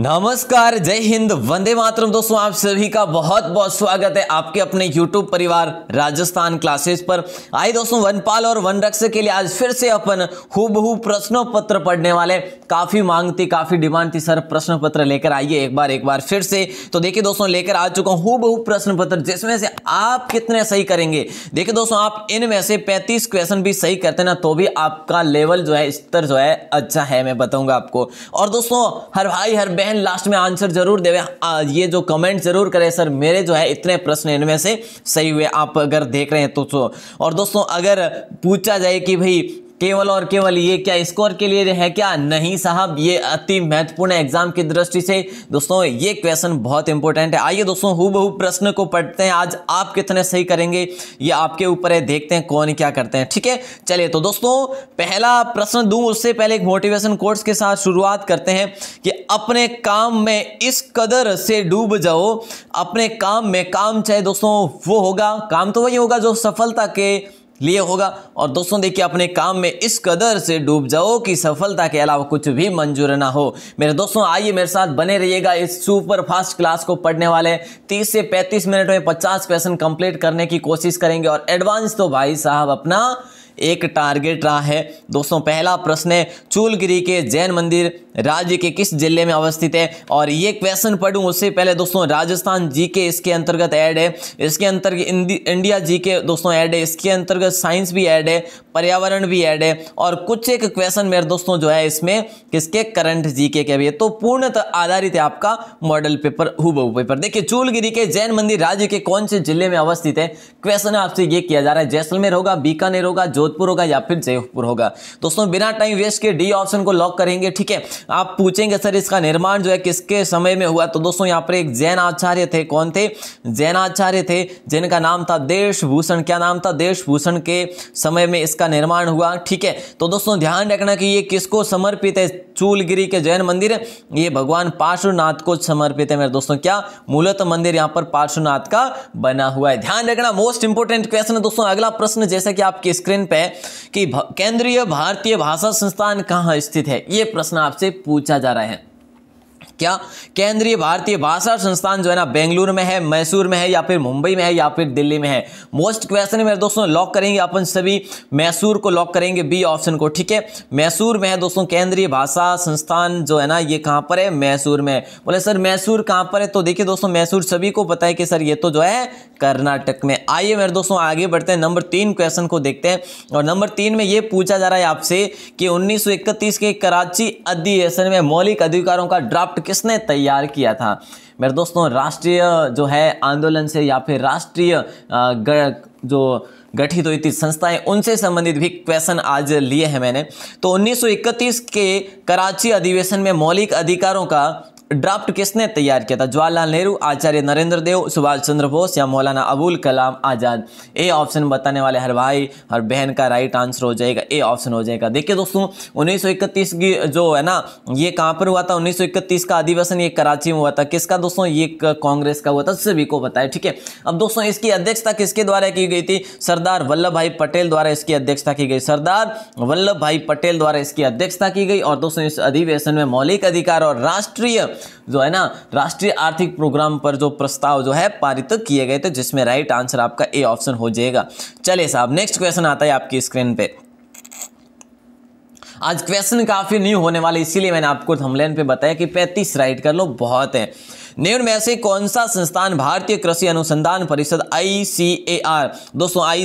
नमस्कार जय हिंद वंदे मातरम दोस्तों आप सभी का बहुत बहुत स्वागत है आपके अपने YouTube परिवार राजस्थान क्लासेस पर आइए दोस्तों वनपाल और वन रक्षक के लिए आज फिर से अपन हूबहू प्रश्नों पत्र पढ़ने वाले काफी मांग थी काफी डिमांड थी सर प्रश्न पत्र लेकर आइए एक बार एक बार फिर से तो देखिए दोस्तों लेकर आ चुका हूं हूबहू प्रश्न पत्र जिसमें से आप कितने सही करेंगे देखिए दोस्तों आप इनमें से पैंतीस क्वेश्चन भी सही करते ना तो भी आपका लेवल जो है स्तर जो है अच्छा है मैं बताऊंगा आपको और दोस्तों हर भाई हर एंड लास्ट में आंसर जरूर देवे ये जो कमेंट जरूर करें सर मेरे जो है इतने प्रश्न इनमें से सही हुए आप अगर देख रहे हैं तो और दोस्तों अगर पूछा जाए कि भाई केवल और केवल ये क्या स्कोर के लिए है क्या नहीं साहब ये अति महत्वपूर्ण एग्जाम की दृष्टि से दोस्तों ये क्वेश्चन बहुत इंपॉर्टेंट है आइए दोस्तों हु प्रश्न को पढ़ते हैं आज आप कितने सही करेंगे ये आपके ऊपर है देखते हैं कौन क्या करते हैं ठीक है चलिए तो दोस्तों पहला प्रश्न दू उससे पहले एक मोटिवेशन कोर्स के साथ शुरुआत करते हैं कि अपने काम में इस कदर से डूब जाओ अपने काम में काम चाहे दोस्तों वो होगा काम तो वही होगा जो सफलता के लिए होगा और दोस्तों देखिए अपने काम में इस कदर से डूब जाओ कि सफलता के अलावा कुछ भी मंजूर ना हो मेरे दोस्तों आइए मेरे साथ बने रहिएगा इस सुपर फास्ट क्लास को पढ़ने वाले 30 से 35 मिनट में 50 क्वेश्चन कंप्लीट करने की कोशिश करेंगे और एडवांस तो भाई साहब अपना एक टारगेट रहा है दोस्तों पहला प्रश्न है चूलगिरी के जैन मंदिर राज्य के किस जिले में अवस्थित है और ये क्वेश्चन पढ़ूँ उससे पहले दोस्तों राजस्थान जी के इसके अंतर्गत ऐड है इसके अंतर्गत इंडिया जी के दोस्तों ऐड है इसके अंतर्गत साइंस भी ऐड है पर्यावरण भी ऐड है और कुछ एक क्वेश्चन मेरे दोस्तों जो है इसमें किसके करंट जी के भी है तो पूर्णतः आधारित है आपका मॉडल पेपर हु पेपर देखिए चूलगिरी के जैन मंदिर राज्य के कौन से जिले में अवस्थित है क्वेश्चन आपसे ये किया जा रहा है जैसलमेर होगा बीकानेर होगा जो जोधपुर होगा या फिर जयपुर होगा दोस्तों बिना टाइम वेस्ट के डी ऑप्शन को लॉक करेंगे ठीक है आप पूछेंगे सर इसका निर्माण जो है किसके समय में हुआ तो दोस्तों यहाँ पर एक जैन आचार्य थे कौन थे जैन आचार्य थे जिनका नाम था देशभूषण क्या नाम था देशभूषण के समय में इसका निर्माण हुआ ठीक है तो दोस्तों ध्यान रखना कि ये किसको समर्पित है चूलगिरी के जैन मंदिर ये भगवान पार्श्वनाथ को समर्पित है मेरे दोस्तों क्या मूलत मंदिर यहाँ पर पार्श्वनाथ का बना हुआ है ध्यान रखना मोस्ट इंपोर्टेंट क्वेश्चन है दोस्तों अगला प्रश्न जैसा कि आपकी स्क्रीन पर है कि केंद्रीय भारतीय भाषा संस्थान कहाँ स्थित है ये प्रश्न आपसे पूछा जा रहा है क्या केंद्रीय भारतीय भाषा संस्थान जो है ना बेंगलुरु में है मैसूर में है या फिर मुंबई में है या फिर दिल्ली में है मोस्ट क्वेश्चन मेरे दोस्तों लॉक करेंगे अपन सभी मैसूर को लॉक करेंगे बी ऑप्शन को ठीक है मैसूर में है दोस्तों केंद्रीय भाषा संस्थान जो है ना ये कहाँ पर है मैसूर में बोले सर मैसूर कहाँ पर है तो देखिए दोस्तों मैसूर सभी को पता है कि सर ये तो जो है कर्नाटक में आइए मेरे दोस्तों आगे बढ़ते हैं नंबर तीन क्वेश्चन को देखते हैं और नंबर तीन में ये पूछा जा रहा है आपसे कि 1931 के कराची अधिवेशन में मौलिक अधिकारों का ड्राफ्ट किसने तैयार किया था मेरे दोस्तों राष्ट्रीय जो है आंदोलन से या फिर राष्ट्रीय जो गठित हुई थी संस्थाएं उनसे संबंधित भी क्वेश्चन आज लिए हैं मैंने तो 1931 के कराची अधिवेशन में मौलिक अधिकारों का ड्राफ्ट किसने तैयार किया था जवाहरलाल नेहरू आचार्य नरेंद्र देव सुभाष चंद्र बोस या मौलाना अबुल कलाम आज़ाद ए ऑप्शन बताने वाले हर भाई हर बहन का राइट आंसर हो जाएगा ए ऑप्शन हो जाएगा देखिए दोस्तों 1931 की जो है ना ये कहाँ पर हुआ था 1931 का अधिवेशन ये कराची में हुआ था किसका दोस्तों ये कांग्रेस का हुआ था सभी को बताया ठीक है अब दोस्तों इसकी अध्यक्षता किसके द्वारा की गई थी सरदार वल्लभ भाई पटेल द्वारा इसकी अध्यक्षता की गई सरदार वल्लभ भाई पटेल द्वारा इसकी अध्यक्षता की गई और दोस्तों इस अधिवेशन में मौलिक अधिकार और राष्ट्रीय जो है ना राष्ट्रीय आर्थिक प्रोग्राम पर जो प्रस्ताव जो है पारित किए गए थे जिसमें राइट आंसर आपका ए ऑप्शन हो जाएगा चलिए साहब नेक्स्ट क्वेश्चन आता है आपकी स्क्रीन पे आज क्वेश्चन काफ़ी न्यू होने वाले इसीलिए मैंने आपको थमलेन पे बताया कि 35 राइट कर लो बहुत है निम्न में से कौन सा संस्थान भारतीय कृषि अनुसंधान परिषद आई दोस्तों आई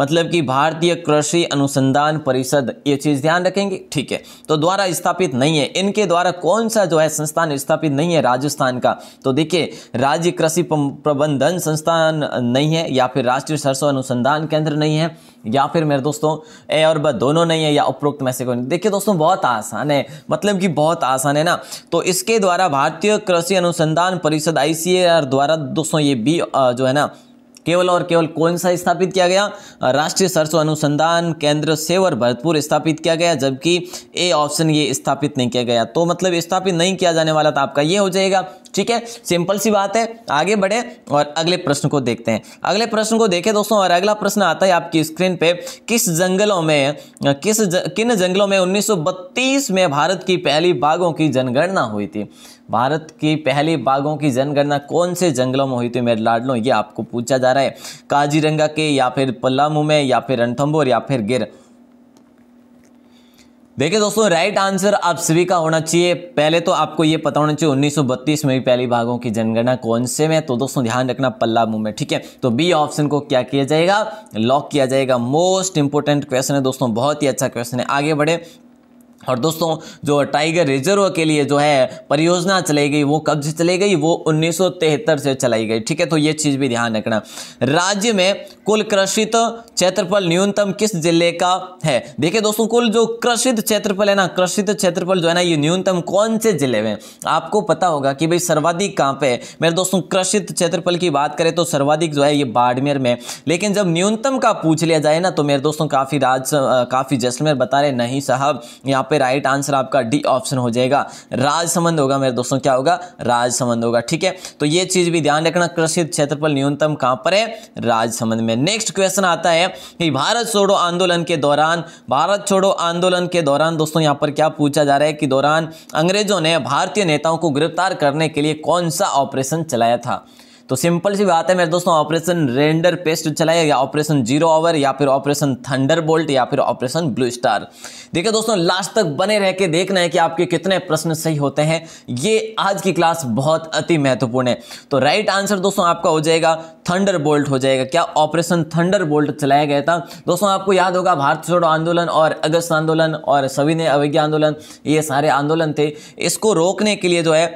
मतलब कि भारतीय कृषि अनुसंधान परिषद ये चीज़ ध्यान रखेंगे ठीक है तो द्वारा स्थापित नहीं है इनके द्वारा कौन सा जो है संस्थान स्थापित नहीं है राजस्थान का तो देखिए राज्य कृषि प्रबंधन संस्थान नहीं है या फिर राष्ट्रीय सरसों अनुसंधान केंद्र नहीं है या फिर मेरे दोस्तों ए और ब दोनों नहीं है या उपरोक्त में से कोई देखिए दोस्तों बहुत आसान है मतलब कि बहुत आसान है ना तो इसके द्वारा भारतीय कृषि अनुसंधान परिषद आई द्वारा दोस्तों ये बी जो है ना केवल और केवल कौन सा स्थापित किया गया राष्ट्रीय सरसों अनुसंधान केंद्र सेवर भरतपुर स्थापित किया गया जबकि ए ऑप्शन ये स्थापित नहीं किया गया तो मतलब स्थापित नहीं किया जाने वाला था आपका ये हो जाएगा ठीक है सिंपल सी बात है आगे बढ़े और अगले प्रश्न को देखते हैं अगले प्रश्न को देखें दोस्तों और अगला प्रश्न आता है आपकी स्क्रीन पे किस जंगलों में किस ज, किन जंगलों में 1932 में भारत की पहली बाघों की जनगणना हुई थी भारत की पहली बाघों की जनगणना कौन से जंगलों में हुई थी मेरे लाडलो ये आपको पूछा जा रहा है काजीरंगा के या फिर पल्लामू में या फिर रणथम्बोर या फिर गिर देखिए दोस्तों राइट आंसर आप सभी का होना चाहिए पहले तो आपको ये पता होना चाहिए 1932 में भी पहली भागों की जनगणना कौन से में तो दोस्तों ध्यान रखना पल्ला मुंह में ठीक है तो बी ऑप्शन को क्या किया जाएगा लॉक किया जाएगा मोस्ट इंपॉर्टेंट क्वेश्चन है दोस्तों बहुत ही अच्छा क्वेश्चन है आगे बढ़े और दोस्तों जो टाइगर रिजर्व के लिए जो है परियोजना चलाई गई वो कब से चलाई गई वो 1973 से चलाई गई ठीक है तो ये चीज़ भी ध्यान रखना राज्य में कुल कृषित क्षेत्रफल न्यूनतम किस जिले का है देखिए दोस्तों कुल जो कृषित क्षेत्रफल है ना कृषित क्षेत्रफल जो है ना ये न्यूनतम कौन से जिले में आपको पता होगा कि भाई सर्वाधिक कहाँ पे है मेरे दोस्तों कृषित क्षेत्रफल की बात करें तो सर्वाधिक जो है ये बाड़मेर में लेकिन जब न्यूनतम का पूछ लिया जाए ना तो मेरे दोस्तों काफ़ी राज काफ़ी जैसलमेर बता रहे नहीं साहब यहाँ पे राइट आंसर आपका डी ऑप्शन हो जाएगा राजसमंद होगा मेरे दोस्तों क्या होगा राजसमंद होगा ठीक है तो ये चीज़ भी ध्यान रखना कृषि क्षेत्रफल न्यूनतम कहां पर है राजसमंद में नेक्स्ट क्वेश्चन आता है कि भारत छोड़ो आंदोलन के दौरान भारत छोड़ो आंदोलन के दौरान दोस्तों यहां पर क्या पूछा जा रहा है कि दौरान अंग्रेजों ने भारतीय नेताओं को गिरफ्तार करने के लिए कौन सा ऑपरेशन चलाया था तो सिंपल सी बात है मेरे दोस्तों ऑपरेशन रेंडर पेस्ट चलाया या ऑपरेशन जीरो आवर या फिर ऑपरेशन थंडर बोल्ट या फिर ऑपरेशन ब्लू स्टार देखिए दोस्तों लास्ट तक बने रह के देखना है कि आपके कितने प्रश्न सही होते हैं ये आज की क्लास बहुत अति महत्वपूर्ण है तो राइट आंसर दोस्तों आपका हो जाएगा थंडर बोल्ट हो जाएगा क्या ऑपरेशन थंडर बोल्ट चलाया गया था दोस्तों आपको याद होगा भारत छोड़ो आंदोलन और अगस्त आंदोलन और सविनय अवज्ञा आंदोलन ये सारे आंदोलन थे इसको रोकने के लिए जो है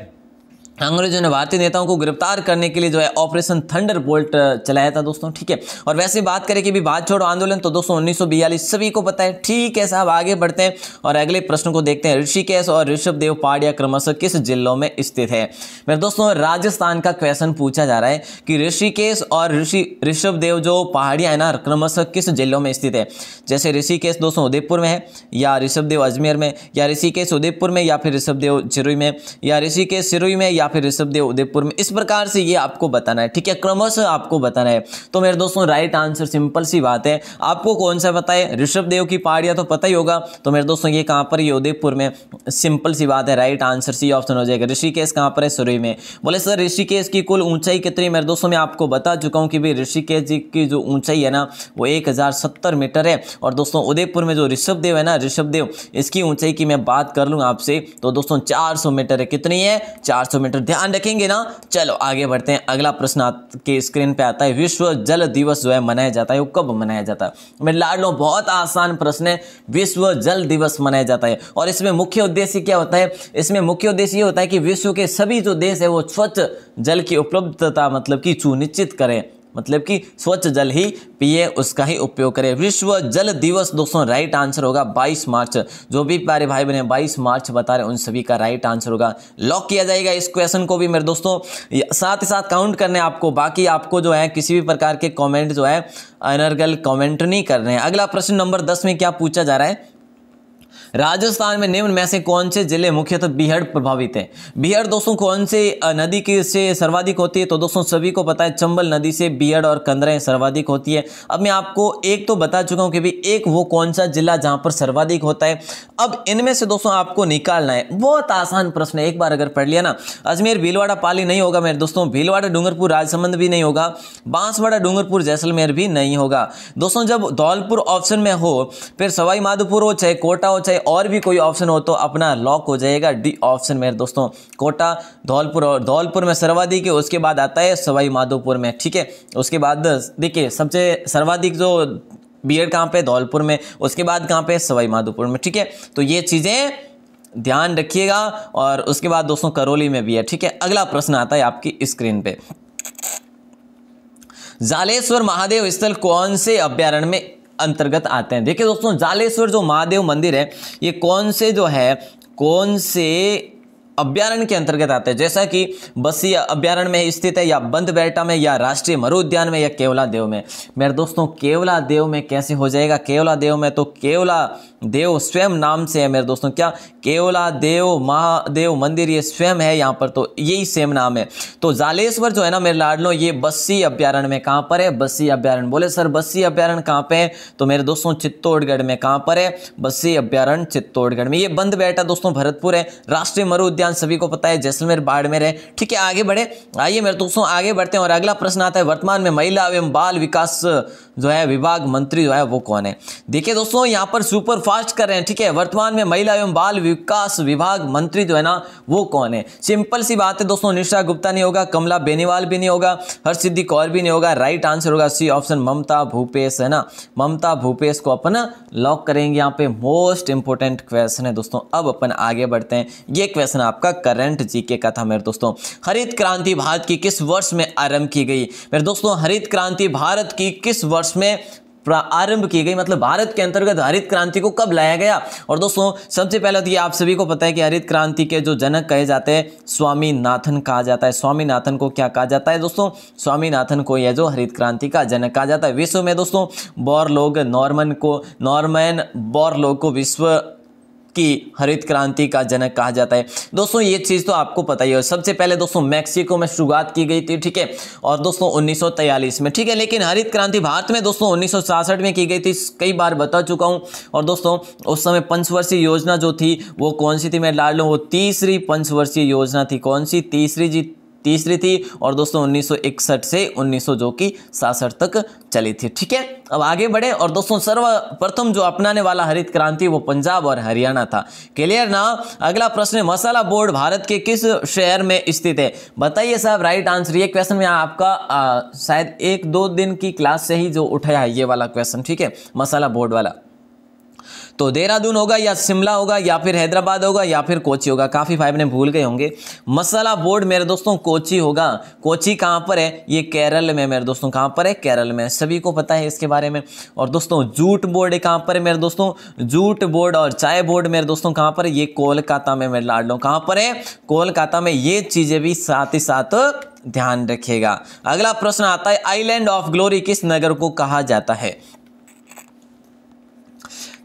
अंग्रेजों ने भारतीय नेताओं को गिरफ्तार करने के लिए जो है ऑपरेशन थंडर बोल्ट चलाया था दोस्तों ठीक है और वैसे बात करें कि भी भारत छोड़ो आंदोलन तो दोस्तों उन्नीस सभी को पता है ठीक है साहब आगे बढ़ते हैं और अगले प्रश्न को देखते हैं ऋषिकेश और ऋषभ देव पहाड़िया क्रमशः किस जिलों में स्थित है मेरे दोस्तों राजस्थान का क्वेश्चन पूछा जा रहा है कि ऋषिकेश और ऋषि ऋषभ देव जो पहाड़िया है ना क्रमशः किस जिलों में स्थित है जैसे ऋषिकेश दोस्तों उदयपुर में है या ऋषभ देव अजमेर में या ऋषिकेश उदयपुर में या फिर ऋषभ देव चिरुई में या ऋषिकेश सिरुई में या या फिर ऋषभदेव उदयपुर में इस प्रकार से ये आपको बताना है ठीक है क्रमश आपको बताना है तो मेरे दोस्तों राइट आंसर सिंपल सी बात है आपको कौन सा पता है ऋषभ की पहाड़ियाँ तो पता ही होगा तो मेरे दोस्तों ये कहाँ पर ये उदयपुर में सिंपल सी बात है राइट आंसर सी ऑप्शन हो जाएगा ऋषिकेश कहाँ पर है सुरई में बोले सर ऋषिकेश की कुल ऊंचाई कितनी मेरे दोस्तों मैं आपको बता चुका हूँ कि भाई ऋषिकेश जी की जो ऊंचाई है ना वो एक मीटर है और दोस्तों उदयपुर में जो ऋषभदेव है ना ऋषभदेव इसकी ऊंचाई की मैं बात कर लूँ आपसे तो दोस्तों चार मीटर है कितनी है चार मीटर मीटर ध्यान रखेंगे ना चलो आगे बढ़ते हैं अगला प्रश्न आपके स्क्रीन पे आता है विश्व जल दिवस जो है मनाया जाता है वो कब मनाया जाता है मेरे लाडलो बहुत आसान प्रश्न है विश्व जल दिवस मनाया जाता है और इसमें मुख्य उद्देश्य क्या होता है इसमें मुख्य उद्देश्य ये होता है कि विश्व के सभी जो देश है वो स्वच्छ जल की उपलब्धता मतलब कि सुनिश्चित करें मतलब कि स्वच्छ जल ही पिए उसका ही उपयोग करें विश्व जल दिवस दोस्तों राइट आंसर होगा 22 मार्च जो भी प्यारे भाई बने 22 मार्च बता रहे उन सभी का राइट आंसर होगा लॉक किया जाएगा इस क्वेश्चन को भी मेरे दोस्तों साथ ही साथ काउंट करने आपको बाकी आपको जो है किसी भी प्रकार के कॉमेंट जो है अनर्गल कॉमेंट नहीं कर रहे हैं अगला प्रश्न नंबर दस में क्या पूछा जा रहा है राजस्थान में निम्न में से कौन से जिले मुख्यतः तो बिहड़ प्रभावित हैं बिहड़ दोस्तों कौन से नदी की से सर्वाधिक होती है तो दोस्तों सभी को पता है चंबल नदी से बिहड़ और कंदरा सर्वाधिक होती है अब मैं आपको एक तो बता चुका हूँ कि भाई एक वो कौन सा जिला जहाँ पर सर्वाधिक होता है अब इनमें से दोस्तों आपको निकालना है बहुत आसान प्रश्न है एक बार अगर पढ़ लिया ना अजमेर भीलवाड़ा पाली नहीं होगा मेरे दोस्तों भीलवाड़ा डूंगरपुर राजसमंद भी नहीं होगा बांसवाड़ा डूंगरपुर जैसलमेर भी नहीं होगा दोस्तों जब धौलपुर ऑप्शन में हो फिर सवाई माधोपुर हो चाहे कोटा हो चाहे और भी कोई ऑप्शन हो तो अपना लॉक हो जाएगा डी ऑप्शन मेरे दोस्तों कोटा धौलपुर और धौलपुर में सर्वाधिक है उसके बाद आता है सवाई माधोपुर में ठीक है उसके बाद देखिए सबसे सर्वाधिक जो बी एड कहाँ पर धौलपुर में उसके बाद कहाँ पर सवाई माधोपुर में ठीक है तो ये चीज़ें ध्यान रखिएगा और उसके बाद दोस्तों करौली में भी है ठीक है अगला प्रश्न आता है आपकी स्क्रीन पे जालेश्वर महादेव स्थल कौन से अभ्यारण्य में अंतर्गत आते हैं देखिए दोस्तों जालेश्वर जो महादेव मंदिर है ये कौन से जो है कौन से अभ्यारण्य के अंतर्गत आते हैं जैसा कि बसी अभ्यारण्य में स्थित है या बंद बैठा में या राष्ट्रीय मरु उद्यान में या केवला देव में मेरे दोस्तों केवला देव में कैसे हो जाएगा केवला देव में तो केवला देव स्वयं नाम से है मेरे दोस्तों क्या केवला देव महादेव मंदिर ये स्वयं है यहाँ पर तो यही सेम नाम है तो जालेश्वर जो है ना मेरे लाडलो ये बस्सी अभ्यारण में कहाँ पर है बस्सी अभ्यारण बोले सर बस्सी अभ्यारण कहाँ पे है तो मेरे दोस्तों चित्तौड़गढ़ में कहाँ पर है बस्सी अभ्यारण चित्तौड़गढ़ में ये बंद बैठा दोस्तों भरतपुर है राष्ट्रीय मरु उद्यान सभी को पता है जैसलमेर बाड़मेर है ठीक है आगे बढ़े आइए मेरे दोस्तों आगे बढ़ते हैं और अगला प्रश्न आता है वर्तमान में महिला एवं बाल विकास जो है विभाग मंत्री जो है वो कौन है देखिए दोस्तों यहाँ पर सुपर फास्ट कर रहे हैं ठीक है वर्तमान में महिला एवं बाल विकास विभाग मंत्री जो है ना वो कौन है सिंपल सी बात है दोस्तों निशा गुप्ता नहीं होगा कमला बेनीवाल भी नहीं होगा हरसिद्धि कौर भी नहीं होगा राइट आंसर होगा सी ऑप्शन ममता भूपेश है ना ममता भूपेश को अपन लॉक करेंगे यहाँ पे मोस्ट इंपॉर्टेंट क्वेश्चन है दोस्तों अब अपन आगे बढ़ते हैं ये क्वेश्चन आपका करंट जीके का था मेरे दोस्तों हरित क्रांति भारत की किस वर्ष में आरंभ की गई मेरे दोस्तों हरित क्रांति भारत की किस वर्ष वर्ष में प्रारंभ की गई मतलब भारत के अंतर्गत हरित क्रांति को कब लाया गया और दोस्तों सबसे पहले तो ये आप सभी को पता है कि हरित क्रांति के जो जनक कहे जाते हैं स्वामीनाथन कहा जाता है स्वामीनाथन को क्या कहा जाता है दोस्तों स्वामीनाथन को यह जो हरित क्रांति का जनक कहा जाता है विश्व में दोस्तों बोरलोग नॉर्मन को नॉर्मन बोरलोग को विश्व की हरित क्रांति का जनक कहा जाता है दोस्तों ये चीज़ तो आपको पता ही हो सबसे पहले दोस्तों मैक्सिको में शुरुआत की गई थी ठीक है और दोस्तों उन्नीस में ठीक है लेकिन हरित क्रांति भारत में दोस्तों उन्नीस में की गई थी कई बार बता चुका हूँ और दोस्तों उस समय पंचवर्षीय योजना जो थी वो कौन सी थी मैं लाल लूँ वो तीसरी पंचवर्षीय योजना थी कौन सी तीसरी जी तीसरी थी और दोस्तों उन्नीस से उन्नीस जो कि सासठ तक चली थी ठीक है अब आगे बढ़े और दोस्तों सर्वप्रथम जो अपनाने वाला हरित क्रांति वो पंजाब और हरियाणा था क्लियर ना अगला प्रश्न मसाला बोर्ड भारत के किस शहर में स्थित है बताइए साहब राइट आंसर ये क्वेश्चन में आपका शायद एक दो दिन की क्लास से ही जो उठाया है ये वाला क्वेश्चन ठीक है मसाला बोर्ड वाला तो देहरादून होगा या शिमला होगा या फिर हैदराबाद होगा या फिर कोची होगा काफ़ी फाइव ने भूल गए होंगे मसाला बोर्ड मेरे दोस्तों कोची होगा कोची कहाँ पर है ये केरल में मेरे दोस्तों कहाँ पर है केरल में सभी को पता है इसके बारे में और दोस्तों जूट बोर्ड कहाँ पर है मेरे दोस्तों जूट बोर्ड और चाय बोर्ड मेरे दोस्तों कहाँ पर है ये कोलकाता में मेरे लाडलो कहाँ पर है कोलकाता में ये चीज़ें भी साथ ही साथ ध्यान रखिएगा अगला प्रश्न आता है आइलैंड ऑफ ग्लोरी किस नगर को कहा जाता है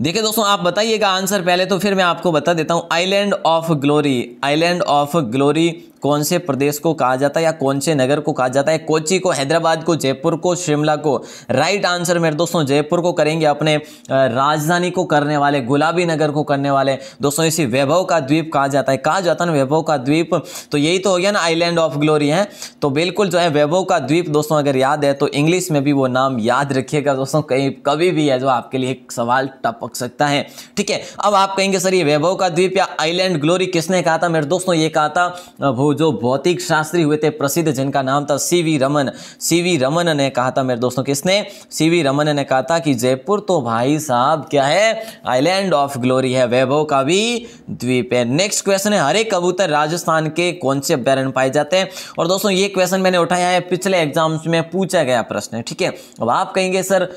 देखिए दोस्तों आप बताइएगा आंसर पहले तो फिर मैं आपको बता देता हूँ island of glory island of glory कौन से प्रदेश को कहा जाता है या कौन से नगर को कहा जाता है कोची को हैदराबाद को जयपुर को शिमला को राइट आंसर मेरे दोस्तों जयपुर को करेंगे अपने राजधानी को करने वाले गुलाबी नगर को करने वाले दोस्तों इसी वैभव का द्वीप कहा जाता है कहा जाता है वैभव का द्वीप तो यही तो हो गया ना आईलैंड ऑफ ग्लोरी है तो बिल्कुल जो है वैभव का द्वीप दोस्तों अगर याद है तो इंग्लिश में भी वो नाम याद रखिएगा दोस्तों कहीं कभी भी है जो आपके लिए एक सवाल टपक सकता है ठीक है अब आप कहेंगे सर ये वैभव का द्वीप या आईलैंड ग्लोरी किसने कहा था मेरे दोस्तों ये कहा था जो भौतिक शास्त्री हुए थे प्रसिद्ध जिनका नाम था सीवी रमन सीवी रमन ने कहा था मेरे दोस्तों किसने सीवी रमन ने कहा था कि जयपुर तो भाई साहब क्या है आइलैंड ऑफ ग्लोरी है वैभव का भी द्वीप है नेक्स्ट क्वेश्चन है हरे कबूतर राजस्थान के कौन से अभ्यारण पाए जाते हैं और दोस्तों ये क्वेश्चन मैंने उठाया है पिछले एग्जाम्स में पूछा गया प्रश्न ठीक है अब आप कहेंगे सर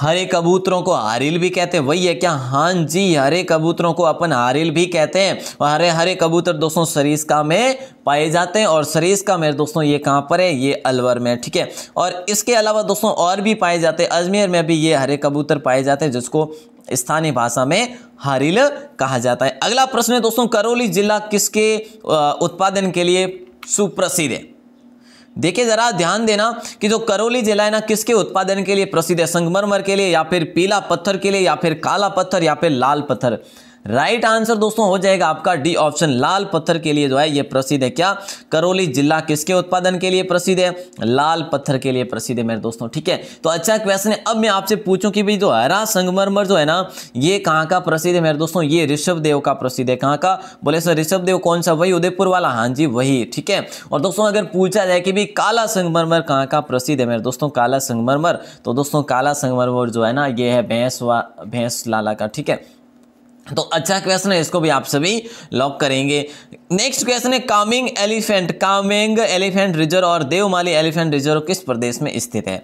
हरे कबूतरों को हारिल भी कहते हैं वही है क्या हाँ जी हरे कबूतरों को अपन हारिल भी कहते हैं और हरे हरे कबूतर दोस्तों सरीसका में पाए जाते हैं और सरीसका मेरे दोस्तों ये कहाँ पर है ये अलवर में ठीक है और इसके अलावा दोस्तों और भी पाए जाते हैं अजमेर में भी ये हरे कबूतर पाए जाते हैं जिसको स्थानीय भाषा में हारिल कहा जाता है अगला प्रश्न है दोस्तों करौली जिला किसके उत्पादन के लिए सुप्रसिद्ध है देखिए जरा ध्यान देना कि जो करौली जिला है ना किसके उत्पादन के लिए प्रसिद्ध है संगमरमर के लिए या फिर पीला पत्थर के लिए या फिर काला पत्थर या फिर लाल पत्थर राइट आंसर दोस्तों हो जाएगा आपका डी ऑप्शन लाल पत्थर के लिए जो है ये प्रसिद्ध है क्या करौली जिला किसके उत्पादन के लिए प्रसिद्ध है लाल पत्थर के लिए प्रसिद्ध है मेरे दोस्तों ठीक है तो अच्छा क्वेश्चन है अब मैं आपसे पूछू कि भाई जो हरा संगमरमर जो है ना ये कहाँ का प्रसिद्ध है मेरे दोस्तों ये ऋषभ देव का प्रसिद्ध है कहाँ का बोले सर ऋषभ देव कौन सा वही उदयपुर वाला हाँ जी वही ठीक है और दोस्तों अगर पूछा जाए कि भाई काला संगमरमर कहाँ का प्रसिद्ध है मेरे दोस्तों काला संगमरमर तो दोस्तों काला संगमरमर जो है ना ये है भैंस भैंस लाला का ठीक है तो अच्छा क्वेश्चन है इसको भी आप सभी लॉक करेंगे नेक्स्ट क्वेश्चन है Kameng elephant Kameng elephant reserve और देवमाली एलिफेंट रिजर्व किस प्रदेश में स्थित है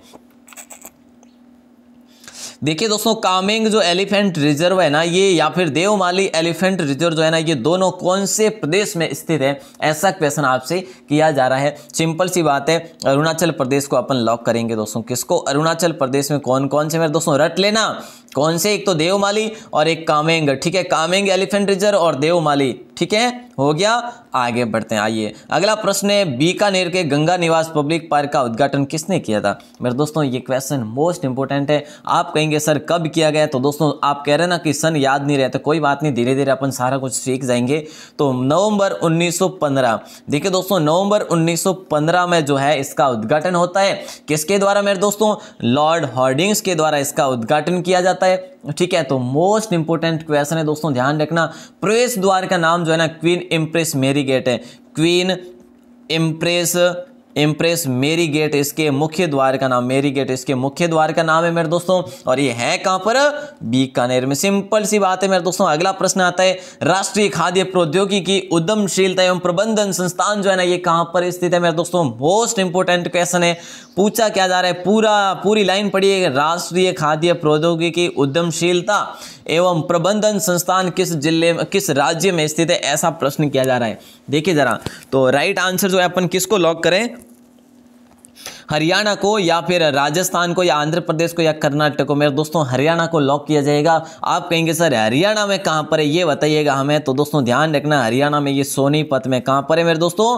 देखिए दोस्तों कामेंग जो एलिफेंट रिजर्व है ना ये या फिर देवमाली एलिफेंट रिजर्व जो है ना ये दोनों कौन से प्रदेश में स्थित है ऐसा क्वेश्चन आपसे किया जा रहा है सिंपल सी बात है अरुणाचल प्रदेश को अपन लॉक करेंगे दोस्तों किसको अरुणाचल प्रदेश में कौन कौन से मेरे दोस्तों रट लेना कौन से एक तो देवमाली और एक कामेंग ठीक है कामेंग एलिफेंट रिजर्व और देवमाली ठीक है हो गया आगे बढ़ते हैं आइए अगला प्रश्न है बीकानेर के गंगा निवास पब्लिक पार्क का उद्घाटन किसने किया था मेरे दोस्तों ये क्वेश्चन मोस्ट इंपॉर्टेंट है आप कहेंगे सर कब किया गया तो दोस्तों आप कह रहे ना कि सन याद नहीं रहे तो कोई बात नहीं धीरे धीरे अपन सारा कुछ सीख जाएंगे तो नवंबर 1915 देखिए दोस्तों नवंबर 1915 में जो है इसका उद्घाटन होता है किसके द्वारा मेरे दोस्तों लॉर्ड हॉर्डिंग्स के द्वारा इसका उद्घाटन किया जाता है ठीक है तो मोस्ट इंपॉर्टेंट क्वेश्चन है दोस्तों ध्यान रखना प्रवेश द्वार का नाम जो है ना क्वीन इम्प्रेस मेरी गेट है queen empress empress Mary gate इसके मुख्य द्वार का नाम मेरी गेट इसके मुख्य द्वार का नाम है मेरे दोस्तों और ये है कहाँ पर बीकानेर में सिंपल सी बात है मेरे दोस्तों अगला प्रश्न आता है राष्ट्रीय खाद्य प्रौद्योगिकी उद्यमशीलता एवं प्रबंधन संस्थान जो है ना ये कहाँ पर स्थित है मेरे दोस्तों मोस्ट इंपोर्टेंट क्वेश्चन है पूछा क्या जा रहा है पूरा पूरी लाइन पढ़िए राष्ट्रीय खाद्य प्रौद्योगिकी उद्यमशीलता एवं प्रबंधन संस्थान किस जिले में किस राज्य में स्थित है ऐसा प्रश्न किया जा रहा है देखिए जरा तो राइट आंसर जो है अपन किसको लॉक करें हरियाणा को या फिर राजस्थान को या आंध्र प्रदेश को या कर्नाटक को मेरे दोस्तों हरियाणा को लॉक किया जाएगा आप कहेंगे सर हरियाणा में कहाँ पर है ये बताइएगा हमें तो दोस्तों ध्यान रखना हरियाणा में ये सोनीपत में कहाँ पर है मेरे दोस्तों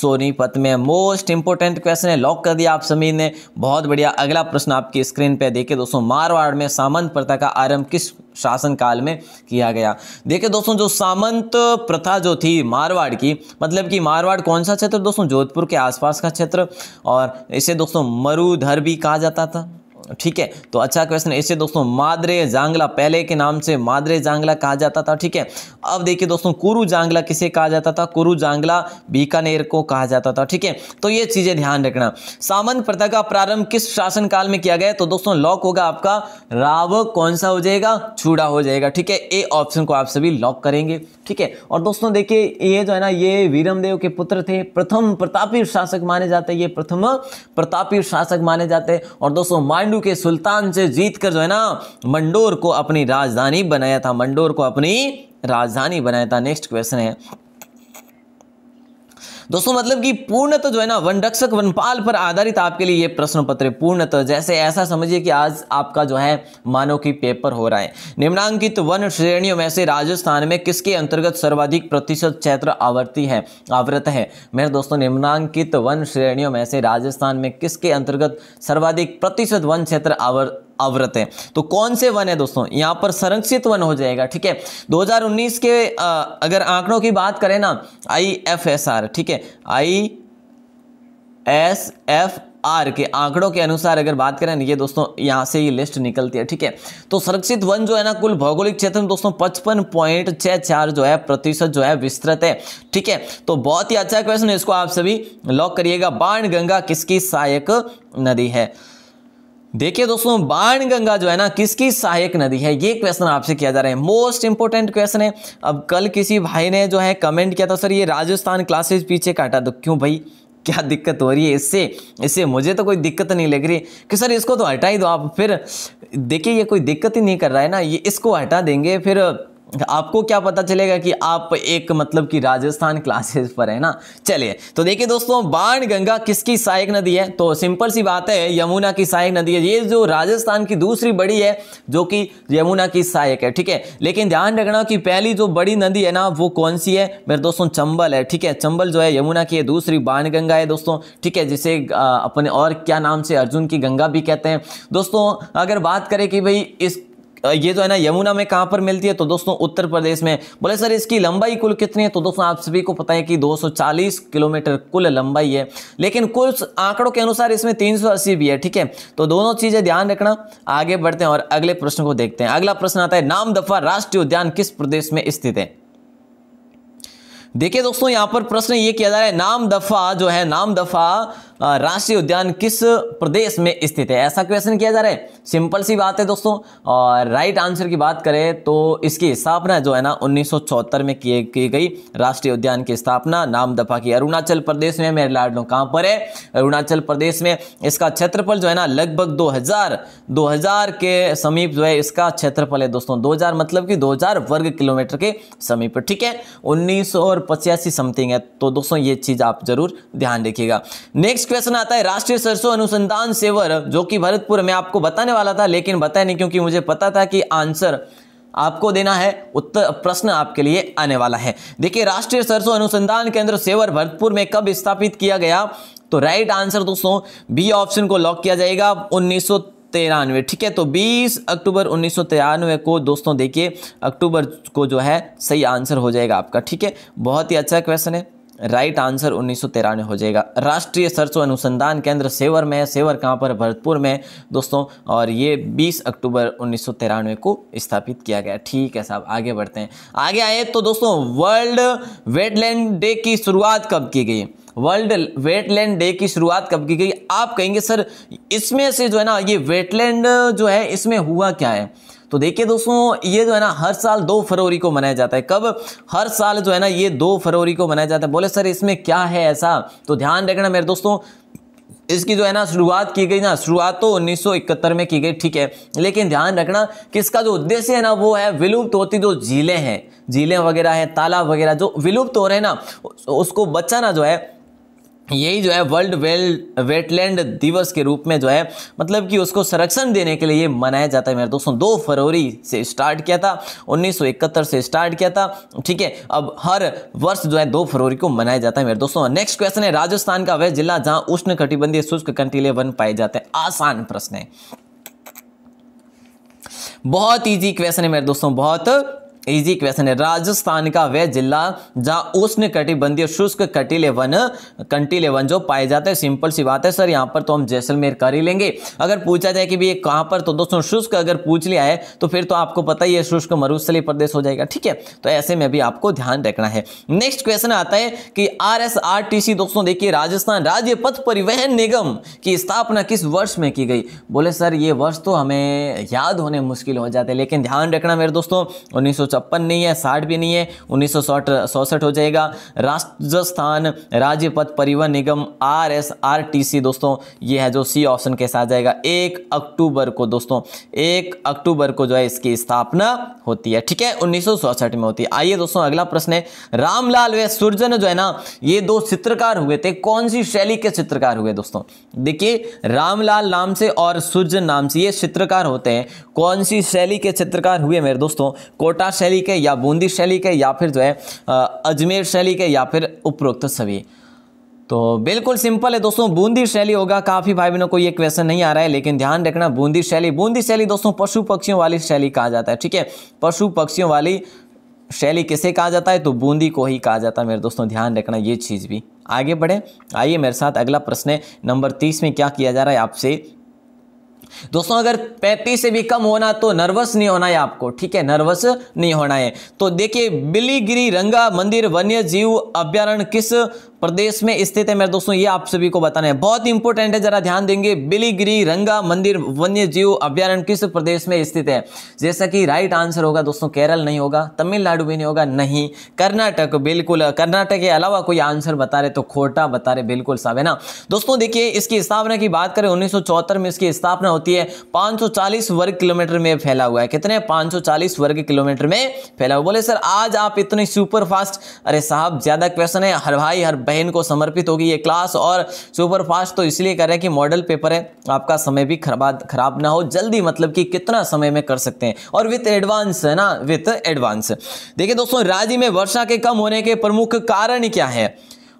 सोनीपत में मोस्ट इंपोर्टेंट क्वेश्चन है लॉक कर दिया आप समीर ने बहुत बढ़िया अगला प्रश्न आपकी स्क्रीन पर देखिए दोस्तों मारवाड़ में सामंत प्रथा का आरंभ किस शासन काल में किया गया देखिए दोस्तों जो सामंत प्रथा जो थी मारवाड़ की मतलब कि मारवाड़ कौन सा क्षेत्र दोस्तों जोधपुर के आसपास का क्षेत्र और इसे दोस्तों मरुधर भी कहा जाता था ठीक है तो अच्छा क्वेश्चन इसे दोस्तों मादरे जांगला पहले के नाम से मादरे जांगला कहा जाता था ठीक है अब देखिए दोस्तों कुरु जांगला किसे कहा जाता था कुरु जांगला बीकानेर को कहा जाता था ठीक है तो ये चीज़ें ध्यान रखना सामंत प्रथा का प्रारंभ किस शासन काल में किया गया तो दोस्तों लॉक होगा आपका राव कौन सा हो जाएगा छूड़ा हो जाएगा ठीक है ए ऑप्शन को आप सभी लॉक करेंगे ठीक है और दोस्तों देखिए ये जो है ना ये वीरमदेव के पुत्र थे प्रथम प्रतापी शासक माने जाते ये प्रथम प्रतापी शासक माने जाते और दोस्तों मांडू के सुल्तान से जीत कर जो है ना मंडोर को अपनी राजधानी बनाया था मंडोर को अपनी राजधानी बनाया था नेक्स्ट क्वेश्चन है दोस्तों मतलब कि पूर्णतः तो जो है ना वन रक्षक वनपाल पर आधारित आपके लिए ये प्रश्न पत्र पूर्णतः तो जैसे ऐसा समझिए कि आज आपका जो है मानो की पेपर हो रहा है निम्नांकित वन श्रेणियों में से राजस्थान में किसके अंतर्गत सर्वाधिक प्रतिशत क्षेत्र आवर्ती है आवृत है मेरे दोस्तों निम्नांकित वन श्रेणियों में से राजस्थान में किसके अंतर्गत सर्वाधिक प्रतिशत वन क्षेत्र आवर्त आवृत है तो कौन से वन है दोस्तों यहाँ पर संरक्षित वन हो जाएगा ठीक है 2019 के आ, अगर आंकड़ों की बात करें ना आई एफ एस आर ठीक है आई एस एफ आर के आंकड़ों के अनुसार अगर बात करें ना ये दोस्तों यहाँ से ही लिस्ट निकलती है ठीक है तो संरक्षित वन जो है ना कुल भौगोलिक क्षेत्र में दोस्तों पचपन पॉइंट छः चार जो है प्रतिशत जो है विस्तृत है ठीक है तो बहुत ही अच्छा क्वेश्चन है इसको आप सभी लॉक करिएगा बाण गंगा किसकी सहायक नदी है देखिए दोस्तों बाणगंगा जो है ना किसकी सहायक नदी है ये क्वेश्चन आपसे किया जा रहा है मोस्ट इंपॉर्टेंट क्वेश्चन है अब कल किसी भाई ने जो है कमेंट किया था सर ये राजस्थान क्लासेस पीछे काटा तो क्यों भाई क्या दिक्कत हो रही है इससे इससे मुझे तो कोई दिक्कत नहीं लग रही कि सर इसको तो हटा ही दो आप फिर देखिए ये कोई दिक्कत ही नहीं कर रहा है ना ये इसको हटा देंगे फिर आपको क्या पता चलेगा कि आप एक मतलब कि राजस्थान क्लासेस पर है ना चलिए तो देखिए दोस्तों बाण गंगा किसकी सहायक नदी है तो सिंपल सी बात है यमुना की सहायक नदी है ये जो राजस्थान की दूसरी बड़ी है जो कि यमुना की सहायक है ठीक है लेकिन ध्यान रखना कि पहली जो बड़ी नदी है ना वो कौन सी है मेरे दोस्तों चंबल है ठीक है चंबल जो है यमुना की है दूसरी बाण गंगा है दोस्तों ठीक है जिसे अपने और क्या नाम से अर्जुन की गंगा भी कहते हैं दोस्तों अगर बात करें कि भाई इस ये जो तो है ना यमुना में कहाँ पर मिलती है तो दोस्तों उत्तर प्रदेश में बोले सर इसकी लंबाई कुल कितनी है तो दोस्तों आप सभी को पता है कि 240 किलोमीटर कुल लंबाई है लेकिन कुल आंकड़ों के अनुसार इसमें 380 भी है ठीक है तो दोनों चीज़ें ध्यान रखना आगे बढ़ते हैं और अगले प्रश्न को देखते हैं अगला प्रश्न आता है नाम दफा राष्ट्रीय उद्यान किस प्रदेश में स्थित है देखिए दोस्तों यहां पर प्रश्न ये किया जा रहा है नाम दफा जो है नाम दफा राष्ट्रीय उद्यान किस प्रदेश में स्थित है ऐसा क्वेश्चन किया जा रहा है सिंपल सी बात है दोस्तों और राइट आंसर की बात करें तो इसकी स्थापना जो है ना उन्नीस में किए की गई राष्ट्रीय उद्यान की स्थापना नाम दफा की अरुणाचल प्रदेश में मेरे लाडलो कहाँ पर है अरुणाचल प्रदेश में इसका क्षेत्रफल जो है ना लगभग दो हजार के समीप जो है इसका क्षेत्रफल है दोस्तों दो मतलब कि दो वर्ग किलोमीटर के समीप ठीक है उन्नीस समथिंग है तो दोस्तों ये चीज़ आप जरूर ध्यान रखिएगा नेक्स्ट क्वेश्चन आता है राष्ट्रीय सरसों अनुसंधान सेवर जो कि भरतपुर में आपको बताने वाला था लेकिन बताया नहीं क्योंकि मुझे पता था कि आंसर आपको देना है उत्तर प्रश्न आपके लिए आने वाला है देखिए राष्ट्रीय सरसों अनुसंधान केंद्र सेवर भरतपुर में कब स्थापित किया गया तो राइट आंसर दोस्तों बी ऑप्शन को लॉक किया जाएगा उन्नीस तिरानवे ठीक है तो 20 अक्टूबर उन्नीस को दोस्तों देखिए अक्टूबर को जो है सही आंसर हो जाएगा आपका ठीक है बहुत ही अच्छा क्वेश्चन है राइट आंसर उन्नीस हो जाएगा राष्ट्रीय सरसों अनुसंधान केंद्र सेवर में सेवर कहाँ पर भरतपुर में दोस्तों और ये 20 अक्टूबर उन्नीस को स्थापित किया गया ठीक है साहब आगे बढ़ते हैं आगे आए तो दोस्तों वर्ल्ड वेटलैंड डे की शुरुआत कब की गई वर्ल्ड वेटलैंड डे की शुरुआत कब की गई आप कहेंगे सर इसमें से जो है ना ये वेटलैंड जो है इसमें हुआ क्या है तो देखिए दोस्तों ये जो है ना हर साल दो फरवरी को मनाया जाता है कब हर साल जो है ना ये दो फरवरी को मनाया जाता है बोले सर इसमें क्या है ऐसा तो ध्यान रखना मेरे दोस्तों इसकी जो है ना शुरुआत की गई ना शुरुआत तो 1971 में की गई ठीक है लेकिन ध्यान रखना कि इसका जो उद्देश्य है ना वो है विलुप्त होती जो झीलें हैं झीलें वगैरह हैं तालाब वगैरह जो विलुप्त हो रहे हैं ना उसको बचाना जो है यही जो है वर्ल्ड वेल वेटलैंड दिवस के रूप में जो है मतलब कि उसको संरक्षण देने के लिए मनाया जाता है मेरे दोस्तों दो फरवरी से स्टार्ट किया था 1971 से स्टार्ट किया था ठीक है अब हर वर्ष जो है दो फरवरी को मनाया जाता है मेरे दोस्तों नेक्स्ट क्वेश्चन है राजस्थान का वह जिला जहां उष्ण कटिबंधीय शुष्क कंटीले वन पाए जाते हैं आसान प्रश्न है बहुत ईजी क्वेश्चन है मेरे दोस्तों बहुत इजी क्वेश्चन है राजस्थान का वह जिला जहाँ उष्ण कटिबंधीय शुष्क कटिले वन कंटीले वन जो पाए जाते हैं सिंपल सी बात है सर यहाँ पर तो हम जैसलमेर कर ही लेंगे अगर पूछा जाए कि भी ये कहाँ पर तो दोस्तों शुष्क अगर पूछ लिया है तो फिर तो आपको पता ही है शुष्क मरुस्थली प्रदेश हो जाएगा ठीक है तो ऐसे में भी आपको ध्यान रखना है नेक्स्ट क्वेश्चन आता है कि R S R T C दोस्तों देखिए राजस्थान राज्य पथ परिवहन निगम की स्थापना किस वर्ष में की गई बोले सर ये वर्ष तो हमें याद होने मुश्किल हो जाते लेकिन ध्यान रखना मेरे दोस्तों उन्नीस छप्पन नहीं है साठ भी नहीं है उन्नीस सौ हो जाएगा राजस्थान राज्य पथ परिवहन निगम R S R T C दोस्तों ये है जो सी ऑप्शन के साथ जाएगा एक अक्टूबर को दोस्तों एक अक्टूबर को जो है इसकी स्थापना होती है ठीक है उन्नीस में होती है आइए दोस्तों अगला प्रश्न है रामलाल व सुरजन जो है ना ये दो चित्रकार हुए थे कौन सी शैली के चित्रकार हुए दोस्तों देखिए रामलाल नाम से और सुरजन नाम से ये चित्रकार होते हैं कौन सी शैली के चित्रकार हुए मेरे दोस्तों कोटा शैली के या बूंदी शैली के या फिर जो है अजमेर शैली के या फिर उपरोक्त सभी तो बिल्कुल सिंपल है दोस्तों बूंदी शैली होगा काफ़ी भाई बहनों को ये क्वेश्चन नहीं आ रहा है लेकिन ध्यान रखना बूंदी शैली बूंदी शैली दोस्तों पशु पक्षियों वाली शैली कहा जाता है ठीक है पशु पक्षियों वाली शैली किसे कहा जाता है तो बूंदी को ही कहा जाता है मेरे दोस्तों ध्यान रखना ये चीज़ भी आगे बढ़े आइए मेरे साथ अगला प्रश्न है नंबर तीस में क्या किया जा रहा है आपसे दोस्तों अगर 35 से भी कम होना तो नर्वस नहीं होना है आपको ठीक है नर्वस नहीं होना है तो देखिए बिलीगिरी रंगा मंदिर वन्य जीव अभ्यारण किस प्रदेश में स्थित है मेरे दोस्तों ये आप सभी को बताना है बहुत इंपॉर्टेंट है जरा ध्यान देंगे बिलीगिरी रंगा मंदिर वन्य जीव अभ्यारण्य किस प्रदेश में स्थित है जैसा कि राइट आंसर होगा दोस्तों केरल नहीं होगा तमिलनाडु भी नहीं होगा नहीं कर्नाटक बिल्कुल कर्नाटक के अलावा कोई आंसर बता रहे तो खोटा बता रहे बिल्कुल साहब है ना दोस्तों देखिए इसकी स्थापना की बात करें उन्नीस में इसकी स्थापना होती है पांच वर्ग किलोमीटर में फैला हुआ है कितने पांच वर्ग किलोमीटर में फैला हुआ बोले सर आज आप इतने सुपरफास्ट अरे साहब ज्यादा क्वेश्चन है हर भाई हर बहन को समर्पित होगी ये क्लास और सुपर फास्ट तो इसलिए कर रहे हैं कि मॉडल पेपर है आपका समय भी खराब खराब ना हो जल्दी मतलब कि कितना समय में कर सकते हैं और विथ एडवांस है ना विथ एडवांस देखिए दोस्तों राज्य में वर्षा के कम होने के प्रमुख कारण क्या है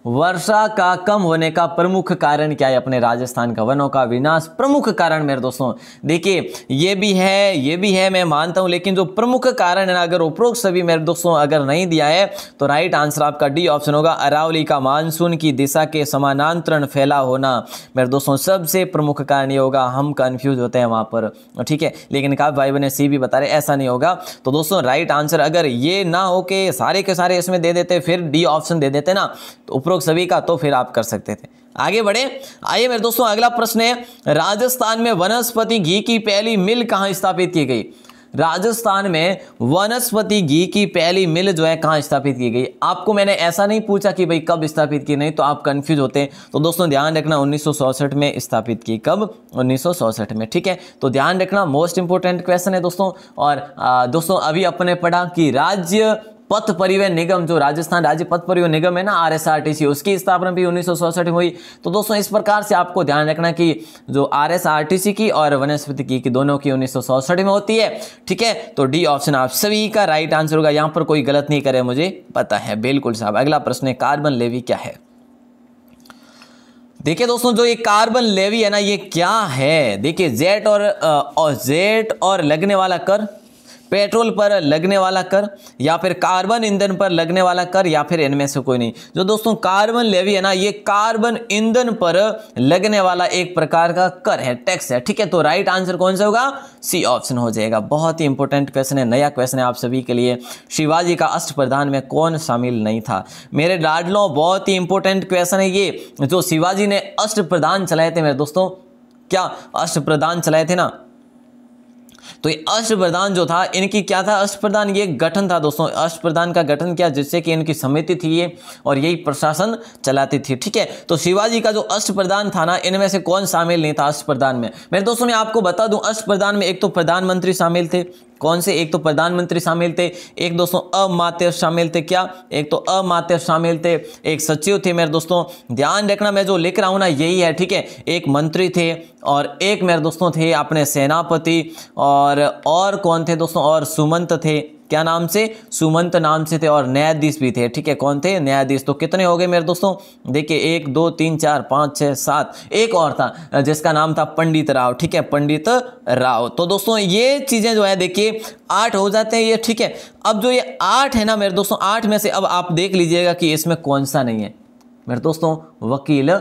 वर्षा का कम होने का प्रमुख कारण क्या है अपने राजस्थान का वनों का विनाश प्रमुख कारण मेरे दोस्तों देखिए ये भी है ये भी है मैं मानता हूं लेकिन जो प्रमुख कारण है ना अगर उपरोक्त सभी मेरे दोस्तों अगर नहीं दिया है तो राइट आंसर आपका डी ऑप्शन होगा अरावली का मानसून की दिशा के समानांतरण फैला होना मेरे दोस्तों सबसे प्रमुख कारण ये होगा हम कन्फ्यूज होते हैं वहां पर ठीक है लेकिन कहा भाई बने सी भी बता रहे ऐसा नहीं होगा तो दोस्तों राइट आंसर अगर ये ना हो के सारे के सारे इसमें दे देते फिर डी ऑप्शन दे देते ना तो उपरोक्त सभी का तो फिर आप कर सकते थे आगे बढ़े आइए मेरे दोस्तों अगला प्रश्न है राजस्थान में वनस्पति घी की पहली मिल कहाँ स्थापित की गई राजस्थान में वनस्पति घी की पहली मिल जो है कहाँ स्थापित की गई आपको मैंने ऐसा नहीं पूछा कि भाई कब स्थापित की नहीं तो आप कंफ्यूज होते हैं तो दोस्तों ध्यान रखना उन्नीस में स्थापित की कब उन्नीस में ठीक है तो ध्यान रखना मोस्ट इंपॉर्टेंट क्वेश्चन है दोस्तों और आ, दोस्तों अभी अपने पढ़ा कि राज्य पथ परिवहन निगम जो राजस्थान राज्य पथ परिवहन निगम है ना आर आर एस सी उसकी स्थापना भी उन्नीस में हुई तो दोस्तों इस प्रकार से आपको ध्यान रखना कि जो आर आर एस सी की और वनस्पति की, की दोनों की उन्नीस में होती है ठीक है तो डी ऑप्शन आप सभी का राइट आंसर होगा यहाँ पर कोई गलत नहीं करे मुझे पता है बिल्कुल साहब अगला प्रश्न है कार्बन लेवी क्या है देखिए दोस्तों जो ये कार्बन लेवी है ना ये क्या है देखिए जेट और, और जेट और लगने वाला कर पेट्रोल पर लगने वाला कर या फिर कार्बन ईंधन पर लगने वाला कर या फिर इनमें से कोई नहीं जो दोस्तों कार्बन लेवी है ना ये कार्बन ईंधन पर लगने वाला एक प्रकार का कर है टैक्स है ठीक है तो राइट आंसर कौन सा होगा सी ऑप्शन हो जाएगा बहुत ही इंपॉर्टेंट क्वेश्चन है नया क्वेश्चन है आप सभी के लिए शिवाजी का अष्ट प्रधान में कौन शामिल नहीं था मेरे लाडलो बहुत ही इंपॉर्टेंट क्वेश्चन है ये जो शिवाजी ने अष्ट प्रधान चलाए थे मेरे दोस्तों क्या अष्ट प्रधान चलाए थे ना तो ये अष्ट प्रधान जो था इनकी क्या था अष्ट प्रधान ये गठन था दोस्तों अष्ट प्रधान का गठन किया जिससे कि इनकी समिति थी ये और यही प्रशासन चलाती थी ठीक है तो शिवाजी का जो अष्ट प्रधान था ना इनमें से कौन शामिल नहीं था अष्ट प्रधान में मेरे दोस्तों मैं आपको बता दूं अष्ट प्रधान में एक तो प्रधानमंत्री शामिल थे कौन से एक तो प्रधानमंत्री शामिल थे एक दोस्तों अमात्य शामिल थे क्या एक तो अमात्य शामिल थे एक सचिव थे मेरे दोस्तों ध्यान रखना मैं जो लिख रहा हूँ ना यही है ठीक है एक मंत्री थे और एक मेरे दोस्तों थे अपने सेनापति और और कौन थे दोस्तों और सुमंत थे क्या नाम से सुमंत नाम से थे और न्यायाधीश भी थे ठीक है कौन थे न्यायाधीश तो कितने हो गए मेरे दोस्तों देखिए एक दो तीन चार पाँच छः सात एक और था जिसका नाम था पंडित राव ठीक है पंडित राव तो दोस्तों ये चीज़ें जो है देखिए आठ हो जाते हैं ये ठीक है अब जो ये आठ है ना मेरे दोस्तों आठ में से अब आप देख लीजिएगा कि इसमें कौन सा नहीं है मेरे दोस्तों वकील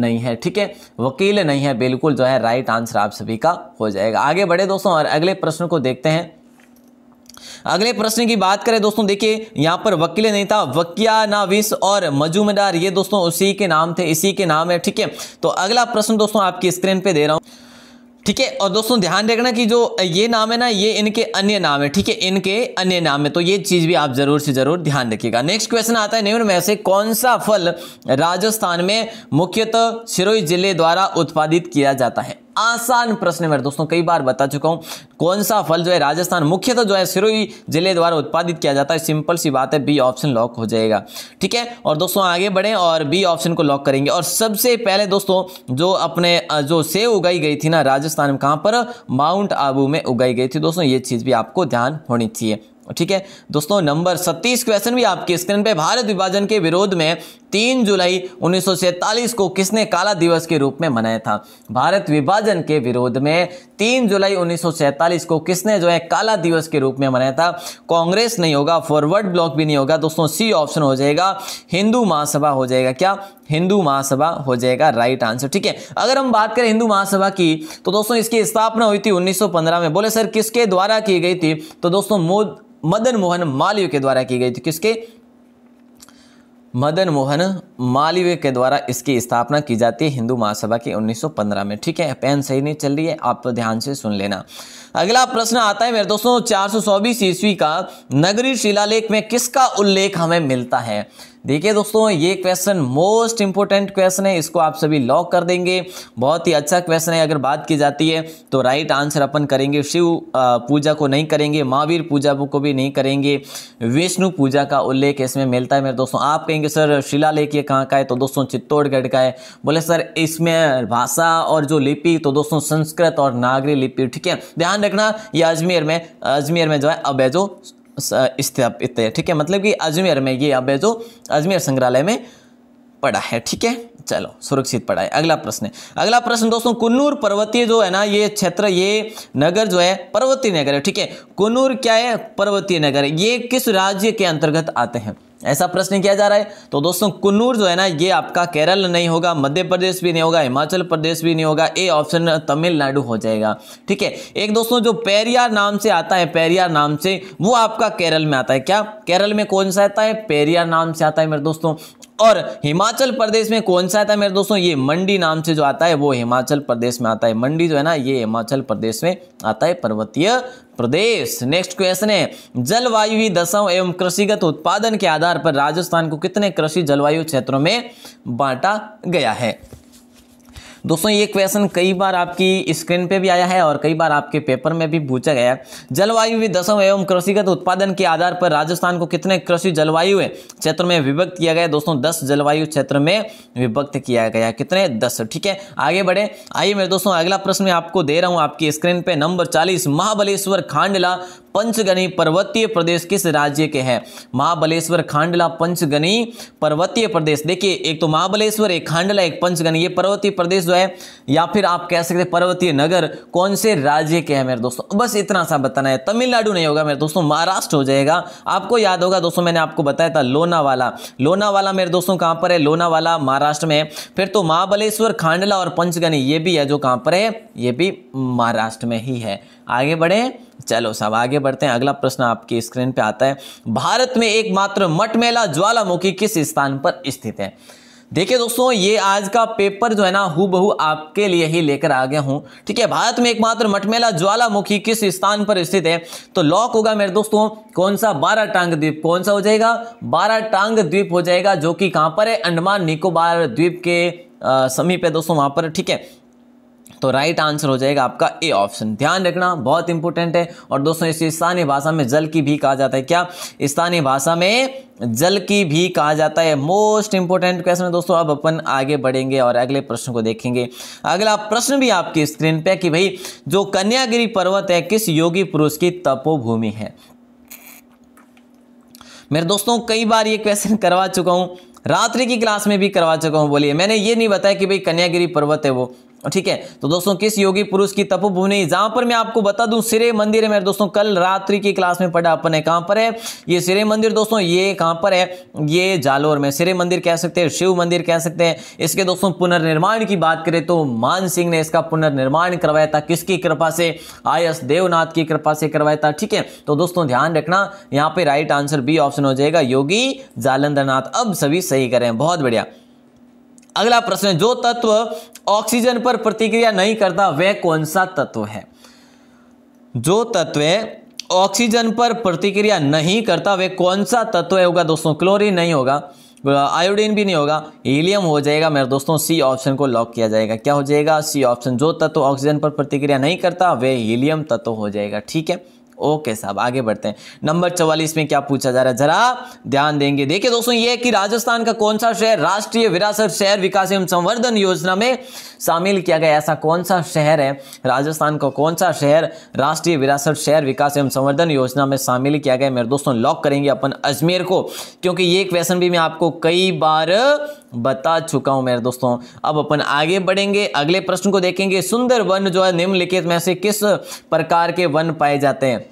नहीं है ठीक है वकील नहीं है बिल्कुल जो है राइट आंसर आप सभी का हो जाएगा आगे बढ़े दोस्तों और अगले प्रश्न को देखते हैं अगले प्रश्न की बात करें दोस्तों देखिए यहाँ पर वकील नहीं था वकिया नाविस और मजूमदार ये दोस्तों उसी के नाम थे इसी के नाम है ठीक है तो अगला प्रश्न दोस्तों आपकी स्क्रीन पे दे रहा हूँ ठीक है और दोस्तों ध्यान रखना कि जो ये नाम है ना ये इनके अन्य नाम है ठीक है इनके अन्य नाम है तो ये चीज भी आप जरूर से जरूर ध्यान रखिएगा नेक्स्ट क्वेश्चन आता है निम्न में से कौन सा फल राजस्थान में मुख्यतः सिरोही जिले द्वारा उत्पादित किया जाता है आसान प्रश्न मेरे दोस्तों कई बार बता चुका हूँ कौन सा फल जो है राजस्थान मुख्यतः तो जो है सिरोही जिले द्वारा उत्पादित किया जाता है सिंपल सी बात है बी ऑप्शन लॉक हो जाएगा ठीक है और दोस्तों आगे बढ़े और बी ऑप्शन को लॉक करेंगे और सबसे पहले दोस्तों जो अपने जो सेव उगाई गई थी ना राजस्थान में कहाँ पर माउंट आबू में उगाई गई थी दोस्तों ये चीज़ भी आपको ध्यान होनी चाहिए ठीक है दोस्तों नंबर सत्तीस क्वेश्चन भी आपके स्क्रीन पे भारत विभाजन के विरोध में तीन जुलाई उन्नीस को किसने काला दिवस के रूप में मनाया था भारत विभाजन के विरोध में तीन जुलाई उन्नीस को किसने जो है काला दिवस के रूप में मनाया था कांग्रेस नहीं होगा फॉरवर्ड ब्लॉक भी नहीं होगा दोस्तों सी ऑप्शन हो जाएगा हिंदू महासभा हो जाएगा क्या हिंदू महासभा हो जाएगा राइट आंसर ठीक है अगर हम बात करें हिंदू महासभा की तो दोस्तों इसकी स्थापना हुई थी 1915 में बोले सर किसके द्वारा की गई थी तो दोस्तों मोद मदन मोहन मालवीय के द्वारा की गई थी किसके मदन मोहन मालवीय के द्वारा इसकी स्थापना की जाती है हिंदू महासभा की 1915 में ठीक है पेन सही नहीं चल रही है आप तो ध्यान से सुन लेना अगला प्रश्न आता है मेरे दोस्तों चार ईस्वी का नगरी शिलालेख में किसका उल्लेख हमें मिलता है देखिए दोस्तों ये क्वेश्चन मोस्ट इंपॉर्टेंट क्वेश्चन है इसको आप सभी लॉक कर देंगे बहुत ही अच्छा क्वेश्चन है अगर बात की जाती है तो राइट आंसर अपन करेंगे शिव पूजा को नहीं करेंगे महावीर पूजा को भी नहीं करेंगे विष्णु पूजा का उल्लेख इसमें मिलता है मेरे दोस्तों आप कहेंगे सर शिला लेख ये कहाँ का है तो दोस्तों चित्तौड़गढ़ का है बोले सर इसमें भाषा और जो लिपि तो दोस्तों संस्कृत और नागरी लिपि ठीक है ध्यान रखना ये अजमेर में अजमेर में जो है अब है जो स्थापित है ठीक है मतलब कि अजमेर में ये अब जो अजमेर संग्रहालय में पड़ा है ठीक है चलो सुरक्षित पड़ा है अगला प्रश्न है अगला प्रश्न दोस्तों कुन्नूर पर्वतीय जो है ना ये क्षेत्र ये नगर जो है पर्वतीय नगर है ठीक है कुन्नूर क्या है पर्वतीय नगर ये किस राज्य के अंतर्गत आते हैं ऐसा प्रश्न किया जा रहा है तो दोस्तों कुन्नूर जो है ना ये आपका केरल नहीं होगा मध्य प्रदेश भी नहीं होगा हिमाचल प्रदेश भी नहीं होगा ए ऑप्शन तमिलनाडु हो जाएगा ठीक है एक दोस्तों जो पेरियार नाम से आता है पेरियार नाम से वो आपका केरल में आता है क्या केरल में कौन सा आता है पेरियार नाम से आता है मेरे दोस्तों और हिमाचल प्रदेश में कौन सा आता है मेरे दोस्तों ये मंडी नाम से जो आता है वो हिमाचल प्रदेश में आता है मंडी जो है ना ये हिमाचल प्रदेश में आता है पर्वतीय प्रदेश नेक्स्ट क्वेश्चन है जलवायु दशाओं एवं कृषिगत उत्पादन के आधार पर राजस्थान को कितने कृषि जलवायु क्षेत्रों में बांटा गया है दोस्तों ये क्वेश्चन कई बार आपकी स्क्रीन पे भी आया है और कई बार आपके पेपर में भी पूछा गया है जलवायु भी दसम एवं कृषिगत उत्पादन के आधार पर राजस्थान को कितने कृषि जलवायु क्षेत्र में विभक्त किया गया दोस्तों दस जलवायु क्षेत्र में विभक्त किया गया कितने दस ठीक है आगे बढ़े आइए मेरे दोस्तों अगला प्रश्न मैं आपको दे रहा हूँ आपकी स्क्रीन पे नंबर चालीस महाबलेश्वर खांडला पंचगनी पर्वतीय प्रदेश किस राज्य के हैं महाबलेश्वर खांडला पंचगनी पर्वतीय प्रदेश देखिए एक तो महाबलेश्वर एक खांडला एक पंचगनी ये पर्वतीय प्रदेश जो है या फिर आप कह सकते पर्वतीय नगर कौन से राज्य के हैं मेरे दोस्तों बस इतना सा बताना है तमिलनाडु नहीं होगा मेरे दोस्तों महाराष्ट्र हो जाएगा आपको याद होगा दोस्तों मैंने आपको बताया था लोनावाला लोनावाला मेरे दोस्तों कहां पर है लोनावाला महाराष्ट्र में है फिर तो महाबलेश्वर खांडला और पंचगनी ये भी है जो कहां पर है ये भी महाराष्ट्र में ही है आगे बढ़े चलो साहब आगे बढ़ते हैं अगला प्रश्न आपकी स्क्रीन पे आता है भारत में एकमात्र मटमेला ज्वालामुखी किस स्थान पर स्थित है देखिए दोस्तों ये आज का पेपर जो है ना हु बहु आपके लिए ही लेकर आ गया हूँ ठीक है भारत में एकमात्र मटमेला ज्वालामुखी किस स्थान पर स्थित है तो लॉक होगा मेरे दोस्तों कौन सा बारह टांग द्वीप कौन सा हो जाएगा बारह टांग द्वीप हो जाएगा जो कि कहाँ पर है अंडमान निकोबार द्वीप के समीप है दोस्तों वहां पर ठीक है तो राइट आंसर हो जाएगा आपका ए ऑप्शन ध्यान रखना बहुत इंपॉर्टेंट है और दोस्तों इसे स्थानीय भाषा में जल की भी कहा जाता है क्या स्थानीय भाषा में जल की भी कहा जाता है मोस्ट इंपॉर्टेंट क्वेश्चन है दोस्तों अब अपन आगे बढ़ेंगे और अगले प्रश्न को देखेंगे अगला प्रश्न भी आपकी स्क्रीन पे कि भाई जो कन्यागिरी पर्वत है किस योगी पुरुष की तपोभूमि है मेरे दोस्तों कई बार ये क्वेश्चन करवा चुका हूं रात्रि की क्लास में भी करवा चुका हूं बोलिए मैंने ये नहीं बताया कि भाई कन्यागिरी पर्वत है वो ठीक है तो दोस्तों किस योगी पुरुष की तपोभूमि जहां पर मैं आपको बता दूं सिरे मंदिर है मेरे दोस्तों कल रात्रि की क्लास में पढ़ा अपन कहां पर है ये सिरे मंदिर दोस्तों ये कहां पर है ये जालोर में सिरे मंदिर कह सकते हैं शिव मंदिर कह सकते हैं इसके दोस्तों पुनर्निर्माण की बात करें तो मान सिंह ने इसका पुनर्निर्माण करवाया था किसकी कृपा से आयस देवनाथ की कृपा से करवाया था ठीक है तो दोस्तों ध्यान रखना यहाँ पे राइट आंसर बी ऑप्शन हो जाएगा योगी जालंधरनाथ अब सभी सही करें बहुत बढ़िया अगला प्रश्न जो तत्व ऑक्सीजन पर प्रतिक्रिया नहीं करता वह कौन सा तत्व है जो तत्व ऑक्सीजन पर प्रतिक्रिया नहीं करता वह कौन सा तत्व होगा दोस्तों क्लोरीन नहीं होगा आयोडीन भी नहीं होगा हीलियम हो जाएगा मेरे दोस्तों सी ऑप्शन को लॉक किया जाएगा क्या हो जाएगा सी ऑप्शन जो तत्व ऑक्सीजन पर प्रतिक्रिया नहीं करता वह हीलियम तत्व हो जाएगा ठीक है ओके साहब आगे बढ़ते हैं नंबर चवालीस में क्या पूछा जा रहा है जरा ध्यान देंगे देखिए दोस्तों ये कि राजस्थान का कौन सा शहर राष्ट्रीय विरासत शहर विकास एवं संवर्धन योजना में शामिल किया गया ऐसा कौन सा शहर है राजस्थान का कौन सा शहर राष्ट्रीय विरासत शहर विकास एवं संवर्धन योजना में शामिल किया गया मेरे दोस्तों लॉक करेंगे अपन अजमेर को क्योंकि ये क्वेश्चन भी मैं आपको कई बार बता चुका हूं मेरे दोस्तों अब अपन आगे बढ़ेंगे अगले प्रश्न को देखेंगे सुंदर वन जो है निम्नलिखित में से किस प्रकार के वन पाए जाते हैं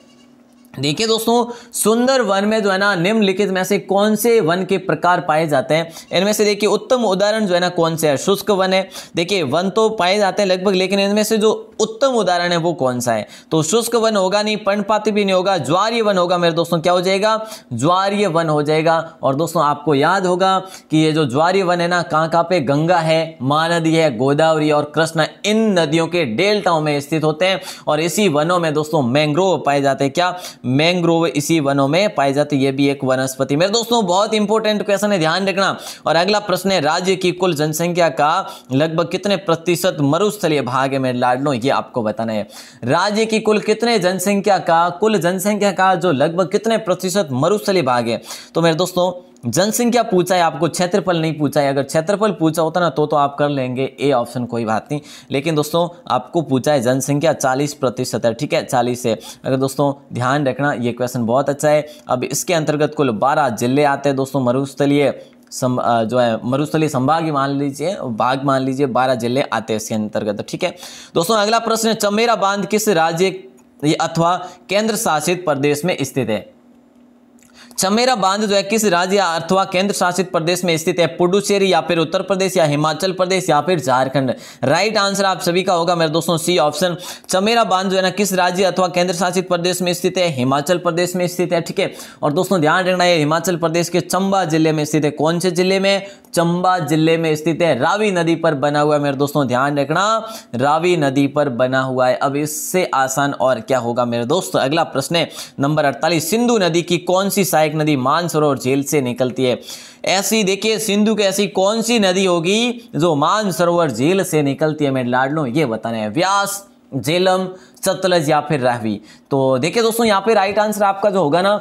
देखिए दोस्तों सुंदर वन में जो है ना निम्नलिखित में से कौन से वन के प्रकार पाए जाते हैं इनमें से देखिए उत्तम उदाहरण जो है ना कौन से है शुष्क वन है देखिए वन तो पाए जाते हैं लगभग लेकिन इनमें से जो उत्तम उदाहरण है वो कौन सा है तो शुष्क वन होगा नहीं पर्णपाती भी नहीं होगा ज्वारीय वन होगा मेरे दोस्तों क्या हो जाएगा ज्वारीय वन हो जाएगा और दोस्तों आपको याद होगा कि ये जो ज्वारीय वन है ना कहाँ कहाँ पे गंगा है महानदी है गोदावरी और कृष्णा इन नदियों के डेल्टाओं में स्थित होते हैं और इसी वनों में दोस्तों मैंग्रोव पाए जाते हैं क्या मैंग्रोव इसी वनों में पाए जाते ये भी एक वनस्पति मेरे दोस्तों बहुत इंपॉर्टेंट क्वेश्चन है ध्यान रखना और अगला प्रश्न है राज्य की कुल जनसंख्या का लगभग कितने प्रतिशत मरुस्थलीय भाग है मेरे लाडलो ये आपको बताना है राज्य की कुल कितने जनसंख्या का कुल जनसंख्या का जो लगभग कितने प्रतिशत मरुस्थलीय भाग है तो मेरे दोस्तों जनसंख्या पूछा है आपको क्षेत्रफल नहीं पूछा है अगर क्षेत्रफल पूछा होता ना तो तो आप कर लेंगे ए ऑप्शन कोई बात नहीं लेकिन दोस्तों आपको पूछा है जनसंख्या 40 प्रतिशत है ठीक है 40 है अगर दोस्तों ध्यान रखना ये क्वेश्चन बहुत अच्छा है अब इसके अंतर्गत कुल 12 जिले आते हैं दोस्तों मरुस्थलीय सम जो है मरुस्थली संभाग ही मान लीजिए भाग मान लीजिए बारह जिले आते हैं इसके अंतर्गत ठीक है दोस्तों अगला प्रश्न है चमेरा बांध किस राज्य अथवा केंद्र शासित प्रदेश में स्थित है चमेरा बांध जो है किस राज्य या अथवा केंद्र शासित प्रदेश में स्थित है पुडुचेरी या फिर उत्तर प्रदेश या हिमाचल प्रदेश या फिर झारखंड राइट आंसर आप सभी का होगा मेरे दोस्तों सी ऑप्शन चमेरा बांध जो है ना किस राज्य अथवा केंद्र शासित प्रदेश में स्थित है हिमाचल प्रदेश में स्थित है ठीक है और दोस्तों ध्यान रखना है हिमाचल प्रदेश के चंबा जिले में स्थित है कौन से जिले में चंबा जिले में स्थित है रावी नदी पर बना हुआ है मेरे दोस्तों ध्यान रखना रावी नदी पर बना हुआ है अब इससे आसान और क्या होगा मेरे दोस्तों अगला प्रश्न है नंबर अड़तालीस सिंधु नदी की कौन सी साइड सहायक नदी मानसरोवर झील से निकलती है ऐसी देखिए सिंधु की ऐसी कौन सी नदी होगी जो मानसरोवर झील से निकलती है मैं लाड लूँ ये बताना है व्यास झेलम सतलज या फिर राहवी तो देखिए दोस्तों यहाँ पे राइट आंसर आपका जो होगा ना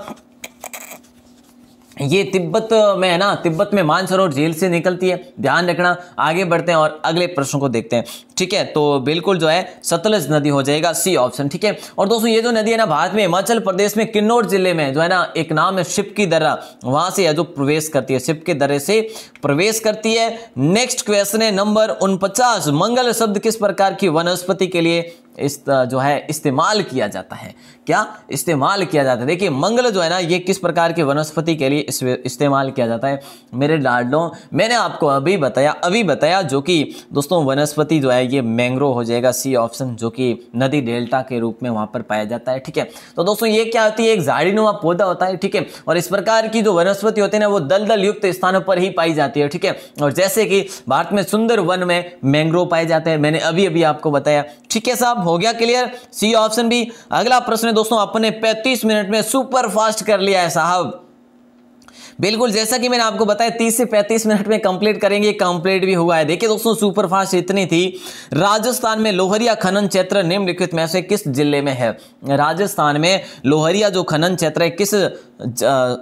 ये तिब्बत में है ना तिब्बत में मानसरोवर झील से निकलती है ध्यान रखना आगे बढ़ते हैं और अगले प्रश्न को देखते हैं ठीक है तो बिल्कुल जो है सतलज नदी हो जाएगा सी ऑप्शन ठीक है और दोस्तों ये जो नदी है ना भारत में हिमाचल प्रदेश में किन्नौर जिले में जो है ना एक नाम है शिप की दर्रा वहां से जो प्रवेश करती है शिप के दर्रे से प्रवेश करती है नेक्स्ट क्वेश्चन है नंबर उनपचास मंगल शब्द किस प्रकार की वनस्पति के लिए इस जो है इस्तेमाल किया जाता है क्या इस्तेमाल किया जाता है देखिए मंगल जो है ना ये किस प्रकार के वनस्पति के लिए इस्तेमाल किया जाता है मेरे लाडलों मैंने आपको अभी बताया अभी बताया जो कि दोस्तों वनस्पति जो है ये मैंग्रो हो जाएगा सी ऑप्शन जो कि नदी डेल्टा के रूप में वहाँ पर पाया जाता है ठीक है तो दोस्तों ये क्या होती है एक झाड़ीनुमा पौधा होता है ठीक है और इस प्रकार की जो वनस्पति होती है ना वो दलदल युक्त स्थानों पर ही पाई जाती है ठीक है और जैसे कि भारत में सुंदर वन में मैंग्रोव पाए जाते हैं मैंने अभी अभी आपको बताया ठीक है साहब हो गया क्लियर सी ऑप्शन भी अगला प्रश्न है दोस्तों अपने 35 मिनट में सुपर फास्ट कर लिया है साहब बिल्कुल जैसा कि मैंने आपको बताया तीस से पैंतीस मिनट में कंप्लीट करेंगे कंप्लीट भी हुआ है देखिए दोस्तों सुपरफास्ट इतनी थी राजस्थान में लोहरिया खनन क्षेत्र निम्नलिखित में से किस जिले में है राजस्थान में लोहरिया जो खनन क्षेत्र है किस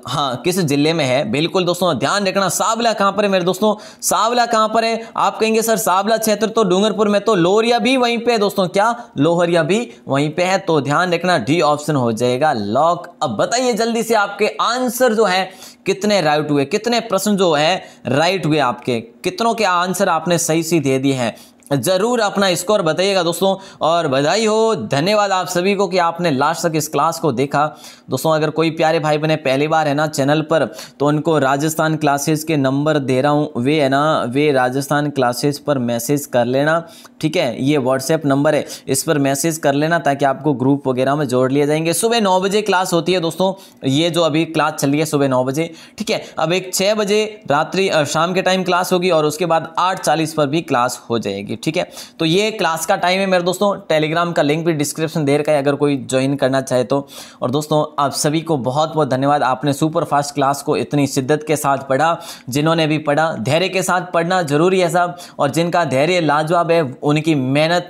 हाँ किस जिले में है बिल्कुल दोस्तों ध्यान रखना सावला कहाँ पर है मेरे दोस्तों सावला कहाँ पर है आप कहेंगे सर सावला क्षेत्र तो डूंगरपुर में तो लोहरिया भी वहीं पे है दोस्तों क्या लोहरिया भी वहीं पे है तो ध्यान रखना डी ऑप्शन हो जाएगा लॉक अब बताइए जल्दी से आपके आंसर जो है कितने राइट हुए कितने प्रश्न जो है राइट हुए आपके कितनों के आंसर आपने सही सी दे दिए हैं ज़रूर अपना स्कोर बताइएगा दोस्तों और बधाई हो धन्यवाद आप सभी को कि आपने लास्ट तक इस क्लास को देखा दोस्तों अगर कोई प्यारे भाई बने पहली बार है ना चैनल पर तो उनको राजस्थान क्लासेस के नंबर दे रहा हूँ वे है ना वे राजस्थान क्लासेस पर मैसेज कर लेना ठीक है ये व्हाट्सएप नंबर है इस पर मैसेज कर लेना ताकि आपको ग्रुप वगैरह में जोड़ लिए जाएंगे सुबह नौ बजे क्लास होती है दोस्तों ये जो अभी क्लास चल रही है सुबह नौ बजे ठीक है अब एक छः बजे रात्रि शाम के टाइम क्लास होगी और उसके बाद आठ चालीस पर भी क्लास हो जाएगी ठीक है तो ये क्लास का टाइम है मेरे दोस्तों टेलीग्राम का लिंक भी डिस्क्रिप्शन दे रखा है अगर कोई ज्वाइन करना चाहे तो और दोस्तों आप सभी को बहुत बहुत धन्यवाद आपने सुपर फास्ट क्लास को इतनी शिद्दत के साथ पढ़ा जिन्होंने भी पढ़ा धैर्य के साथ पढ़ना जरूरी है साहब और जिनका धैर्य लाजवाब है उनकी मेहनत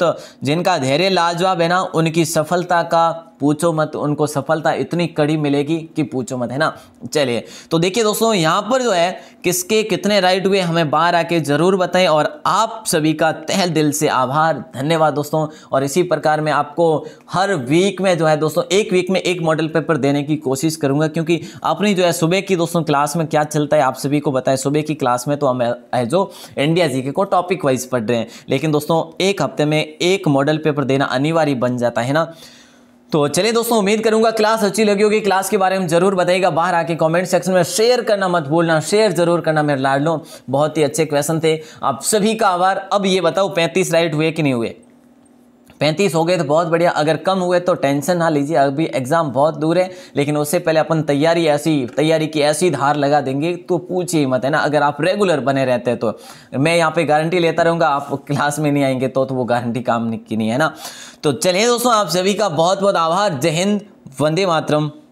जिनका धैर्य लाजवाब है ना उनकी सफलता का पूछो मत उनको सफलता इतनी कड़ी मिलेगी कि पूछो मत है ना चलिए तो देखिए दोस्तों यहाँ पर जो है किसके कितने राइट हुए हमें बाहर आके ज़रूर बताएं और आप सभी का तह दिल से आभार धन्यवाद दोस्तों और इसी प्रकार मैं आपको हर वीक में जो है दोस्तों एक वीक में एक मॉडल पेपर देने की कोशिश करूँगा क्योंकि अपनी जो है सुबह की दोस्तों क्लास में क्या चलता है आप सभी को बताएं सुबह की क्लास में तो हम जो इंडिया जी को टॉपिक वाइज पढ़ रहे हैं लेकिन दोस्तों एक हफ्ते में एक मॉडल पेपर देना अनिवार्य बन जाता है ना तो चलिए दोस्तों उम्मीद करूंगा क्लास अच्छी लगी होगी क्लास के बारे में जरूर बताइएगा बाहर आके कमेंट सेक्शन में शेयर करना मत भूलना शेयर जरूर करना मेरे लो बहुत ही अच्छे क्वेश्चन थे आप सभी का आभार अब ये बताओ पैंतीस राइट हुए कि नहीं हुए पैंतीस हो गए तो बहुत बढ़िया अगर कम हुए तो टेंशन ना लीजिए अभी एग्ज़ाम बहुत दूर है लेकिन उससे पहले अपन तैयारी ऐसी तैयारी की ऐसी धार लगा देंगे तो पूछिए मत है ना अगर आप रेगुलर बने रहते हैं तो मैं यहाँ पे गारंटी लेता रहूँगा आप क्लास में नहीं आएंगे तो, तो वो गारंटी काम की नहीं है ना तो चलिए दोस्तों आप सभी का बहुत बहुत आभार जय हिंद वंदे मातरम